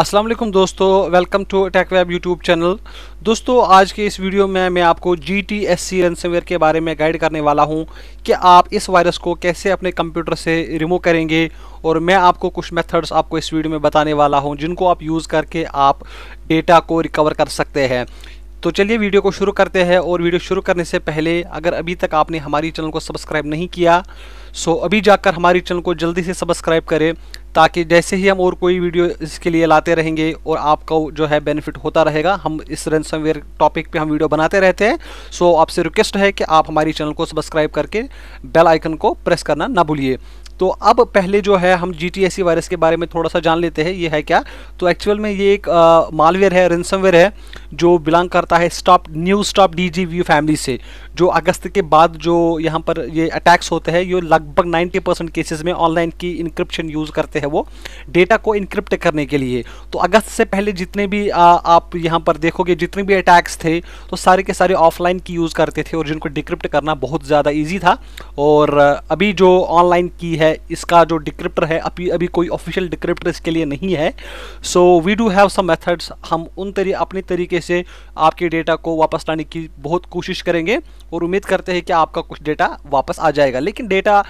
असलम दोस्तों welcome to tech web YouTube channel दोस्तों आज के इस वीडियो में मैं आपको जी टी एस सी रनसमवेयर के बारे में गाइड करने वाला हूं कि आप इस वायरस को कैसे अपने कंप्यूटर से रिमूव करेंगे और मैं आपको कुछ मेथड्स आपको इस वीडियो में बताने वाला हूं जिनको आप यूज़ करके आप डेटा को रिकवर कर सकते हैं तो चलिए वीडियो को शुरू करते हैं और वीडियो शुरू करने से पहले अगर अभी तक आपने हमारी चैनल को सब्सक्राइब नहीं किया सो अभी जाकर हमारी चैनल को जल्दी से सब्सक्राइब करें ताकि जैसे ही हम और कोई वीडियो इसके लिए लाते रहेंगे और आपका जो है बेनिफिट होता रहेगा हम इस रनसमवेयर टॉपिक पे हम वीडियो बनाते रहते हैं सो आपसे रिक्वेस्ट है कि आप हमारी चैनल को सब्सक्राइब करके बेल आइकन को प्रेस करना ना भूलिए तो अब पहले जो है हम जी वायरस के बारे में थोड़ा सा जान लेते हैं ये है क्या तो एक्चुअल में ये एक मालवेयर है रेंसमवेयर है जो बिलोंग करता है stop new stop D family से जो अगस्त के बाद जो यहाँ पर ये अटैक्स होते हैं ये लगभग 90 परसेंट केसेज में ऑनलाइन की इंक्रिप्शन यूज़ करते हैं वो डेटा को इंक्रिप्ट करने के लिए तो अगस्त से पहले जितने भी आ, आप यहाँ पर देखोगे जितने भी अटैक्स थे तो सारे के सारे ऑफलाइन की यूज़ करते थे और जिनको डिक्रिप्ट करना बहुत ज़्यादा ईजी था और अभी जो ऑनलाइन की है इसका जो डिक्रिप्टर है अभी अभी कोई ऑफिशियल डिक्रिप्टर इसके लिए नहीं है so we do have some methods हम उन तरी अपने तरीके से आपके डेटा को वापस लाने की बहुत कोशिश करेंगे और उम्मीद करते हैं कि आपका कुछ डेटा वापस आ जाएगा लेकिन डेटा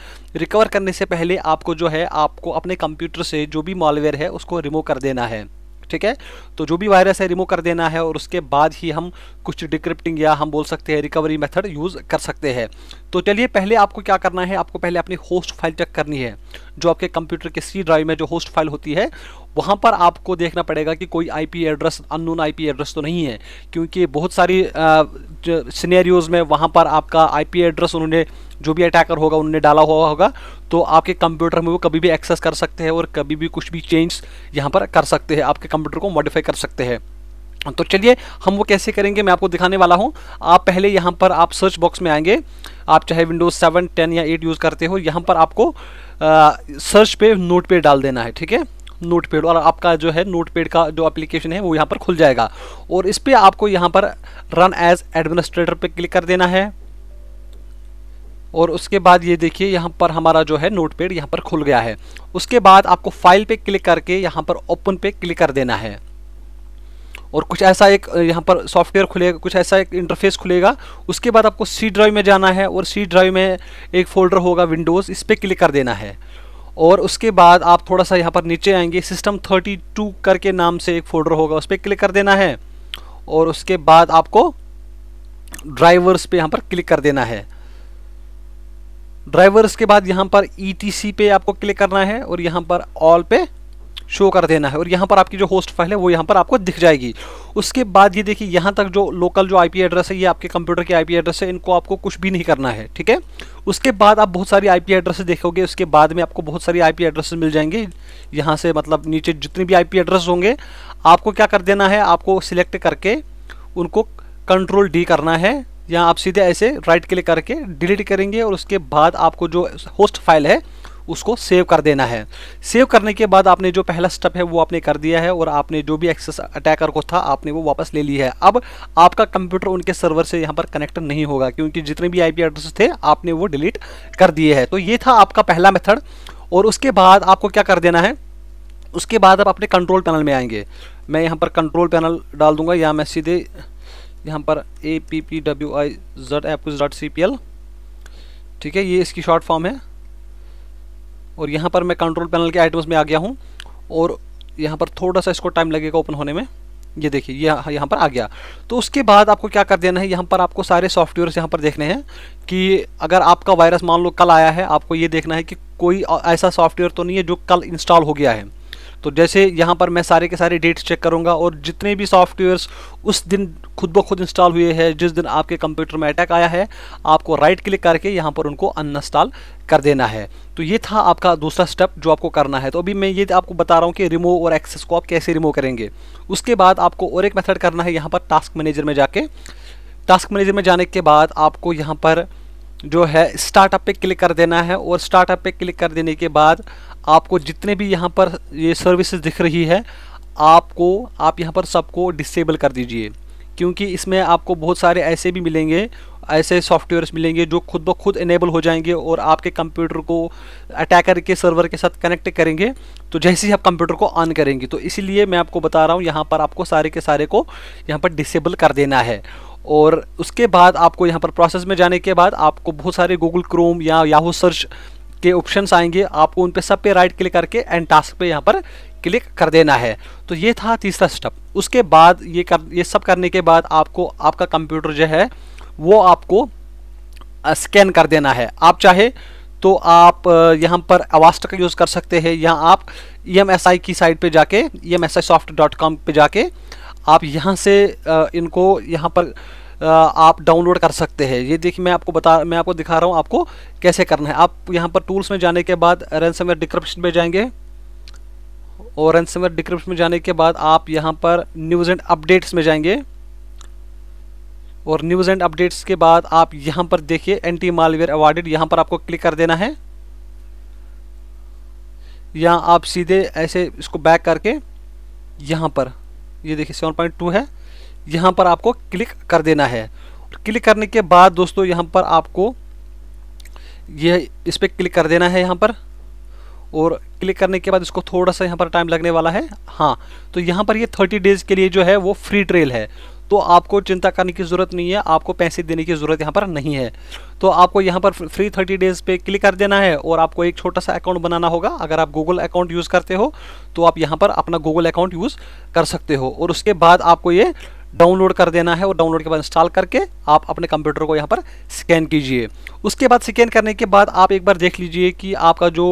रिकवर करने से पहले आपको जो है आपको अपने कंप्यूटर से जो भी मॉलवेयर है उसको रिमूव कर देना है ठीक है तो जो भी वायरस है रिमूव कर देना है और उसके बाद ही हम कुछ डिक्रिप्टिंग या हम बोल सकते हैं रिकवरी मेथड यूज़ कर सकते हैं तो चलिए पहले आपको क्या करना है आपको पहले अपनी होस्ट फाइल चेक करनी है जो आपके कंप्यूटर के सी ड्राइव में जो होस्ट फाइल होती है वहाँ पर आपको देखना पड़ेगा कि कोई IP address unknown IP address तो नहीं है क्योंकि बहुत सारी सीनेरियोज में वहाँ पर आपका आईपी एड्रेस उन्होंने जो भी अटैकर होगा उनने डाला हुआ होगा तो आपके कंप्यूटर में वो कभी भी एक्सेस कर सकते हैं और कभी भी कुछ भी चेंज यहाँ पर कर सकते हैं आपके कंप्यूटर को मॉडिफाई कर सकते हैं तो चलिए हम वो कैसे करेंगे मैं आपको दिखाने वाला हूँ आप पहले यहाँ पर आप सर्च बॉक्स में आएंगे आप चाहे विंडोज़ सेवन टेन या एट यूज़ करते हो यहाँ पर आपको आ, सर्च पे नोट पे डाल देना है ठीक है नोट पेड और आपका जो है नोट पेड का जो एप्लीकेशन है वो यहाँ पर खुल जाएगा और इस पर आपको यहाँ पर रन एज एडमिनिस्ट्रेटर पर क्लिक कर देना है और उसके बाद ये देखिए यहाँ पर हमारा जो है नोट पेड यहाँ पर खुल गया है उसके बाद आपको फाइल पे क्लिक करके यहाँ पर ओपन पे क्लिक कर देना है और कुछ ऐसा एक यहाँ पर सॉफ्टवेयर खुलेगा कुछ ऐसा एक इंटरफेस खुलेगा उसके बाद आपको सी ड्राइव में जाना है और सी ड्राइव में एक फोल्डर होगा विंडोज़ इस पर क्लिक कर देना है और उसके बाद आप थोड़ा सा यहाँ पर नीचे आएंगे सिस्टम 32 करके नाम से एक फोल्डर होगा उस पर क्लिक कर देना है और उसके बाद आपको ड्राइवर्स पे यहाँ पर क्लिक कर देना है ड्राइवर्स के बाद यहाँ पर ई e पे आपको क्लिक करना है और यहाँ पर ऑल पे शो कर देना है और यहाँ पर आपकी जो होस्ट फाइल है वो यहाँ पर आपको दिख जाएगी उसके बाद ये देखिए यहाँ तक जो लोकल जो आईपी एड्रेस है ये आपके कंप्यूटर के आईपी एड्रेस है इनको आपको कुछ भी नहीं करना है ठीक है उसके बाद आप बहुत सारी आईपी एड्रेस देखोगे उसके बाद में आपको बहुत सारी आई एड्रेस मिल जाएंगे यहाँ से मतलब नीचे जितने भी आई एड्रेस होंगे आपको क्या कर देना है आपको सिलेक्ट करके उनको कंट्रोल डी करना है यहाँ आप सीधे ऐसे राइट क्लिक करके डिलीट करेंगे और उसके बाद आपको जो होस्ट फाइल है उसको सेव कर देना है सेव करने के बाद आपने जो पहला स्टेप है वो आपने कर दिया है और आपने जो भी एक्सेस अटैकर को था आपने वो वापस ले ली है अब आपका कंप्यूटर उनके सर्वर से यहाँ पर कनेक्ट नहीं होगा क्योंकि जितने भी आईपी एड्रेस थे आपने वो डिलीट कर दिए हैं तो ये था आपका पहला मेथड और उसके बाद आपको क्या कर देना है उसके बाद आप अपने कंट्रोल पैनल में आएंगे मैं यहाँ पर कंट्रोल पैनल डाल दूंगा या मैं सीधे यहाँ पर A P P W I Z app dot C P L ठीक है ये इसकी शॉर्ट फॉर्म है और यहाँ पर मैं कंट्रोल पैनल के आइटम्स में आ गया हूँ और यहाँ पर थोड़ा सा इसको टाइम लगेगा ओपन होने में ये देखिए ये यह, यहाँ पर आ गया तो उसके बाद आपको क्या कर देना है यहाँ पर आपको सारे सॉफ्टवेयर यहाँ पर देखने हैं कि अगर आपका वायरस मान लो कल आया है आपको ये देखना है कि कोई ऐसा सॉफ्टवेयर तो नहीं है जो कल इंस्टॉल हो गया है तो जैसे यहाँ पर मैं सारे के सारे डेट्स चेक करूँगा और जितने भी सॉफ्टवेयर्स उस दिन खुद ब खुद इंस्टॉल हुए हैं जिस दिन आपके कंप्यूटर में अटैक आया है आपको राइट क्लिक करके यहाँ पर उनको अनइंस्टॉल कर देना है तो ये था आपका दूसरा स्टेप जो आपको करना है तो अभी मैं ये आपको बता रहा हूँ कि रिमूव और एक्सेस को आप कैसे रिमूव करेंगे उसके बाद आपको और एक मेथड करना है यहाँ पर टास्क मैनेजर में जाके टास्क मैनेजर में जाने के बाद आपको यहाँ पर जो है स्टार्टअप पे क्लिक कर देना है और स्टार्टअप पे क्लिक कर देने के बाद आपको जितने भी यहाँ पर ये सर्विसेज दिख रही है आपको आप यहाँ पर सबको डिसेबल कर दीजिए क्योंकि इसमें आपको बहुत सारे ऐसे भी मिलेंगे ऐसे सॉफ्टवेयर्स मिलेंगे जो खुद ब खुद इनेबल हो जाएंगे और आपके कंप्यूटर को अटैकर के सर्वर के साथ कनेक्ट करेंगे तो जैसे ही आप कंप्यूटर को ऑन करेंगे तो इसीलिए मैं आपको बता रहा हूँ यहाँ पर आपको सारे के सारे को यहाँ पर डिसेबल कर देना है और उसके बाद आपको यहाँ पर प्रोसेस में जाने के बाद आपको बहुत सारे गूगल क्रोम या याहू सर्च के ऑप्शंस आएंगे आपको उन पे सब पे राइट क्लिक करके एंड टास्क पे यहाँ पर क्लिक कर देना है तो ये था तीसरा स्टेप उसके बाद ये कर ये सब करने के बाद आपको आपका कंप्यूटर जो है वो आपको स्कैन कर देना है आप चाहे तो आप यहाँ पर अवास्ट का यूज़ कर सकते हैं या आप ई e की साइट पे जाके E M S I soft dot com पर जाके आप यहाँ से इनको यहाँ पर आप डाउनलोड कर सकते हैं ये देखिए मैं आपको बता मैं आपको दिखा रहा हूँ आपको कैसे करना है आप यहाँ पर टूल्स में जाने के बाद रेंसमवेयर डिस्क्रिप्शन में जाएंगे और रेंसमवेयर डिस्क्रिप्शन में जाने के बाद आप यहाँ पर न्यूज़ एंड अपडेट्स में जाएंगे और न्यूज़ एंड अपडेट्स के बाद आप यहाँ पर देखिए एंटी मालवेयर अवार्डेड यहाँ पर आपको क्लिक कर देना है यहाँ आप सीधे ऐसे इसको बैक करके यहाँ पर ये देखिए सेवन पॉइंट टू है यहाँ पर आपको क्लिक कर देना है क्लिक करने के बाद दोस्तों यहाँ पर आपको यह इस पर क्लिक कर देना है यहाँ पर और क्लिक करने के बाद इसको थोड़ा सा यहाँ पर टाइम लगने वाला है हाँ तो यहाँ पर ये थर्टी डेज़ के लिए जो है वो फ्री ट्रेल है तो आपको चिंता करने की ज़रूरत नहीं है आपको पैसे देने की ज़रूरत यहाँ पर नहीं है तो आपको यहाँ पर फ्री थर्टी डेज़ पे क्लिक कर देना है और आपको एक छोटा सा अकाउंट बनाना होगा अगर आप गूगल अकाउंट यूज़ करते हो तो आप यहाँ पर अपना गूगल अकाउंट यूज़ कर सकते हो और उसके बाद आपको ये डाउनलोड कर देना है और डाउनलोड के बाद इंस्टॉल करके आप अपने कंप्यूटर को यहाँ पर स्कैन कीजिए उसके बाद स्कैन करने के बाद आप एक बार देख लीजिए कि आपका जो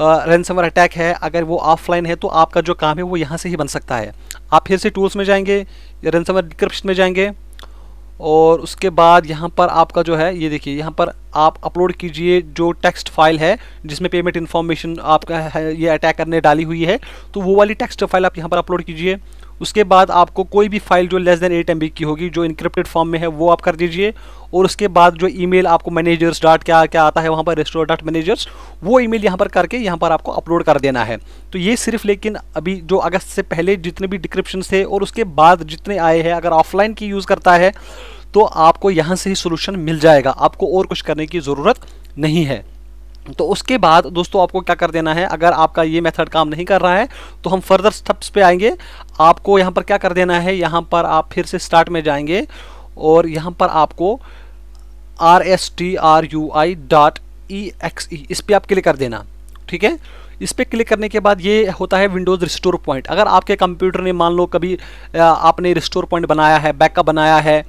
रेंसमर अटैक है अगर वो ऑफलाइन है तो आपका जो काम है वो यहाँ से ही बन सकता है आप फिर से टूल्स में जाएंगे रेंसमर डिस्क्रिप्शन में जाएंगे और उसके बाद यहाँ पर आपका जो है ये देखिए यहाँ पर आप अपलोड कीजिए जो टेक्स्ट फाइल है जिसमें पेमेंट इन्फॉर्मेशन आपका है ये अटैक करने डाली हुई है तो वो वाली टेक्स्ट फाइल आप यहाँ पर अपलोड कीजिए उसके बाद आपको कोई भी फाइल जो लेस देन एट एम की होगी जो इनक्रिप्टेड फॉर्म में है वो आप कर दीजिए और उसके बाद जो ईमेल आपको मैनेजर्स डॉट क्या क्या आता है वहाँ पर रेस्टोर डॉट मैनेजर्स वो ईमेल यहाँ पर करके यहाँ पर आपको अपलोड कर देना है तो ये सिर्फ लेकिन अभी जो अगस्त से पहले जितने भी डिक्रिप्शन थे और उसके बाद जितने आए हैं अगर ऑफलाइन की यूज़ करता है तो आपको यहाँ से ही सोल्यूशन मिल जाएगा आपको और कुछ करने की ज़रूरत नहीं है तो उसके बाद दोस्तों आपको क्या कर देना है अगर आपका ये मेथड काम नहीं कर रहा है तो हम फर्दर स्टेप्स पे आएंगे आपको यहाँ पर क्या कर देना है यहाँ पर आप फिर से स्टार्ट में जाएंगे और यहाँ पर आपको R S T R U I dot E X E इस पर आप क्लिक कर देना ठीक है इस पर क्लिक करने के बाद ये होता है विंडोज़ रिस्टोर पॉइंट अगर आपके कंप्यूटर ने मान लो कभी आपने रिस्टोर पॉइंट बनाया है बैकअप बनाया है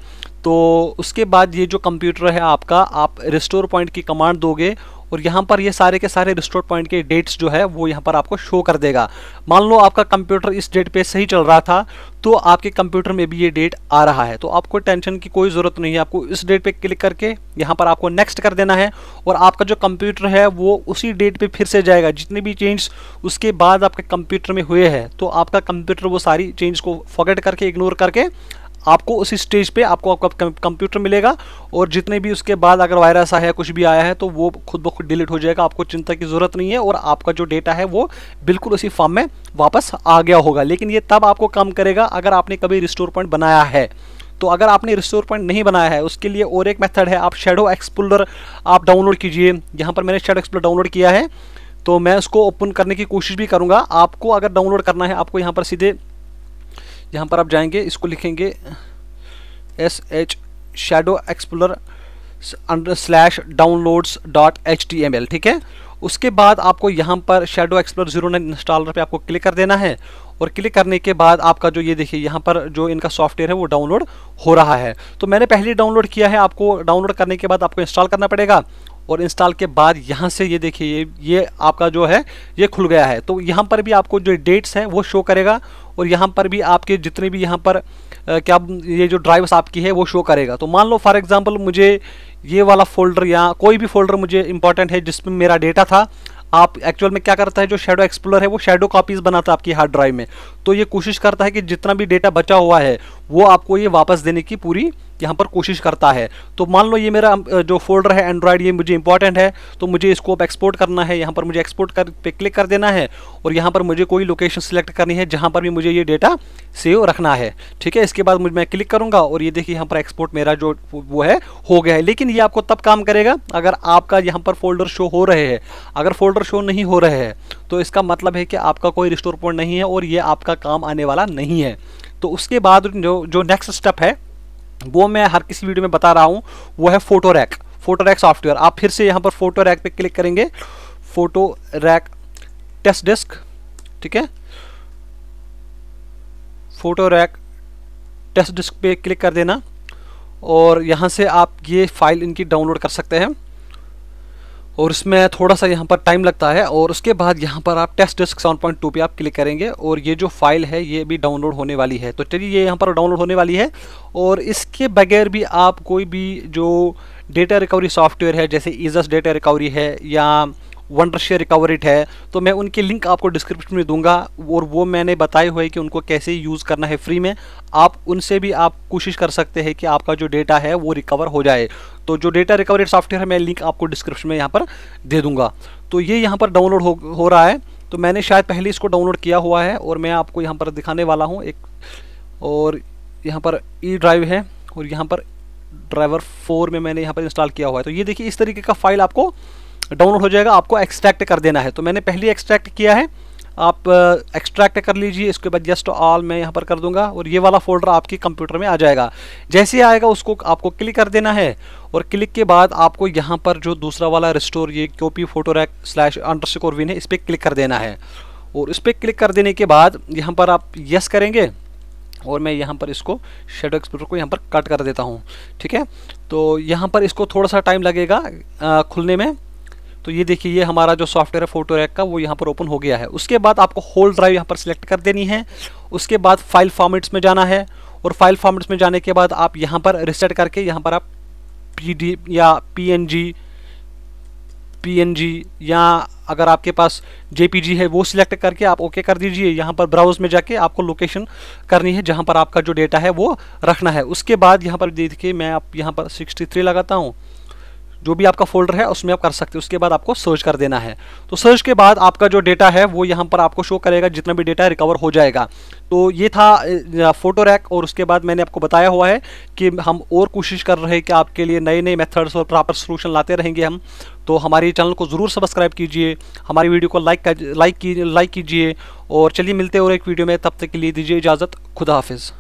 तो उसके बाद ये जो कंप्यूटर है आपका आप रिस्टोर पॉइंट की कमांड दोगे और यहाँ पर ये सारे के सारे रिस्टोर पॉइंट के डेट्स जो है वो यहाँ पर आपको शो कर देगा मान लो आपका कंप्यूटर इस डेट पे सही चल रहा था तो आपके कंप्यूटर में भी ये डेट आ रहा है तो आपको टेंशन की कोई ज़रूरत नहीं है आपको इस डेट पे क्लिक करके यहाँ पर आपको नेक्स्ट कर देना है और आपका जो कंप्यूटर है वो उसी डेट पे फिर से जाएगा जितने भी चेंज उसके बाद आपके कंप्यूटर में हुए हैं तो आपका कंप्यूटर वो सारी चेंज को फॉगेट करके इग्नोर करके आपको उसी स्टेज पे आपको आपका कंप्यूटर मिलेगा और जितने भी उसके बाद अगर वायरस आया कुछ भी आया है तो वो खुद ब खुद डिलीट हो जाएगा आपको चिंता की ज़रूरत नहीं है और आपका जो डेटा है वो बिल्कुल उसी फॉर्म में वापस आ गया होगा लेकिन ये तब आपको काम करेगा अगर आपने कभी रिस्टोर पॉइंट बनाया है तो अगर आपने रिस्टोर पॉइंट नहीं बनाया है उसके लिए और एक मेथड है आप शेडो एक्सप्लोर आप डाउनलोड कीजिए यहाँ पर मैंने शेडो एक्सप्लोर डाउनलोड किया है तो मैं उसको ओपन करने की कोशिश भी करूँगा आपको अगर डाउनलोड करना है आपको यहाँ पर सीधे यहाँ पर आप जाएंगे इसको लिखेंगे S H shadow explore under slash downloads dot H T M L ठीक है उसके बाद आपको यहाँ पर shadow explore zero nine installer पर आपको क्लिक कर देना है और क्लिक करने के बाद आपका जो ये देखिए यहाँ पर जो इनका सॉफ्टवेयर है वो डाउनलोड हो रहा है तो मैंने पहले डाउनलोड किया है आपको डाउनलोड करने के बाद आपको इंस्टॉल करना पड़ेगा और इंस्टॉल के बाद यहाँ से ये देखिए ये ये आपका जो है ये खुल गया है तो यहाँ पर भी आपको जो डेट्स हैं वो शो करेगा और यहाँ पर भी आपके जितने भी यहाँ पर क्या ये जो ड्राइव्स आपकी है वो शो करेगा तो मान लो फॉर एग्ज़ाम्पल मुझे ये वाला फोल्डर या कोई भी फोल्डर मुझे इंपॉर्टेंट है जिसमें मेरा डेटा था आप एक्चुअल में क्या करता है जो शेडो एक्सप्लोर है वो शेडो कॉपीज़ बनाता है आपकी हार्ड ड्राइव में तो ये कोशिश करता है कि जितना भी डेटा बचा हुआ है वो आपको ये वापस देने की पूरी यहाँ पर कोशिश करता है तो मान लो ये मेरा जो फोल्डर है एंड्रॉयड ये मुझे इंपॉर्टेंट है तो मुझे इसको अब एक्सपोर्ट करना है यहाँ पर मुझे एक्सपोर्ट कर पे क्लिक कर देना है और यहाँ पर मुझे कोई लोकेशन सेलेक्ट करनी है जहाँ पर भी मुझे ये डेटा सेव रखना है ठीक है इसके बाद मुझे मैं क्लिक करूँगा और ये देखिए यहाँ पर एक्सपोर्ट मेरा जो वो है हो गया है लेकिन ये आपको तब काम करेगा अगर आपका यहाँ पर फोल्डर शो हो रहे हैं अगर फोल्डर शो नहीं हो रहे हैं तो इसका मतलब है कि आपका कोई रिस्टोर पॉइंट नहीं है और ये आपका काम आने वाला नहीं है तो उसके बाद जो जो नेक्स्ट स्टेप है वो मैं हर किसी वीडियो में बता रहा हूँ वो है PhotoRec PhotoRec software आप फिर से यहाँ पर फोटो रैक पर क्लिक करेंगे फोटो रैक टेस्ट डिस्क ठीक है फोटो रैक टेस्ट डिस्क पे क्लिक कर देना और यहाँ से आप ये फाइल इनकी डाउनलोड कर सकते हैं और इसमें थोड़ा सा यहाँ पर टाइम लगता है और उसके बाद यहाँ पर आप test disk seven point two पर आप क्लिक करेंगे और ये जो फाइल है ये भी डाउनलोड होने वाली है तो चलिए ये यहाँ पर डाउनलोड होने वाली है और इसके बगैर भी आप कोई भी जो डेटा रिकवरी सॉफ्टवेयर है जैसे ईजस डेटा रिकवरी है या वंडर शेयर रिकवरिट है तो मैं उनकी लिंक आपको डिस्क्रिप्शन में दूंगा और वो मैंने बताए हुए कि उनको कैसे यूज़ करना है फ्री में आप उनसे भी आप कोशिश कर सकते हैं कि आपका जो डेटा है वो रिकवर हो जाए तो जो डेटा रिकवरी सॉफ्टवेयर है मैं लिंक आपको डिस्क्रिप्शन में यहाँ पर दे दूँगा तो ये यहाँ पर डाउनलोड हो, हो रहा है तो मैंने शायद पहले इसको डाउनलोड किया हुआ है और मैं आपको यहाँ पर दिखाने वाला हूँ एक और यहाँ पर ई ड्राइव है और यहाँ पर ड्राइवर फोर में मैंने यहाँ पर इंस्टॉल किया हुआ है तो ये देखिए इस तरीके का फाइल आपको डाउनलोड हो जाएगा आपको एक्सट्रैक्ट कर देना है तो मैंने पहले एक्सट्रैक्ट किया है आप एक्सट्रैक्ट कर लीजिए इसके बाद जस्ट ऑल मैं यहाँ पर कर दूंगा और ये वाला फोल्डर आपके कंप्यूटर में आ जाएगा जैसे ही आएगा उसको आपको क्लिक कर देना है और क्लिक के बाद आपको यहाँ पर जो दूसरा वाला रिस्टोर ये Q PhotoRec slash under score win है इस पर क्लिक कर देना है और इस पर क्लिक कर देने के बाद यहाँ पर आप यस करेंगे और मैं यहाँ पर इसको शेडो एक्सप्लोर को यहाँ पर कट कर देता हूँ ठीक है तो यहाँ पर इसको थोड़ा सा टाइम लगेगा खुलने में तो ये देखिए ये हमारा जो सॉफ्टवेयर है फोटो रैक का वो यहाँ पर ओपन हो गया है उसके बाद आपको होल ड्राइव यहाँ पर सिलेक्ट कर देनी है उसके बाद फाइल फॉर्मेट्स में जाना है और फाइल फॉर्मेट्स में जाने के बाद आप यहाँ पर रिसेट करके यहाँ पर आप पी या पी एन जी पी या अगर आपके पास जे है वो सिलेक्ट करके आप ओके कर दीजिए यहाँ पर ब्राउज में जाके आपको लोकेशन करनी है जहाँ पर आपका जो डेटा है वो रखना है उसके बाद यहाँ पर देखिए मैं आप यहाँ पर 63 लगाता हूँ जो भी आपका फोल्डर है उसमें आप कर सकते हो उसके बाद आपको सर्च कर देना है तो सर्च के बाद आपका जो डेटा है वो यहाँ पर आपको शो करेगा जितना भी डेटा रिकवर हो जाएगा तो ये था फोटो रैक और उसके बाद मैंने आपको बताया हुआ है कि हम और कोशिश कर रहे हैं कि आपके लिए नए नए मेथड्स और प्रॉपर सोल्यूशन लाते रहेंगे हम तो हमारे चैनल को ज़रूर सब्सक्राइब कीजिए हमारी वीडियो को लाइक लाइक की लाइक कीजिए और चलिए मिलते और एक वीडियो में तब तक के लिए दीजिए इजाज़त खुदा हाफिज़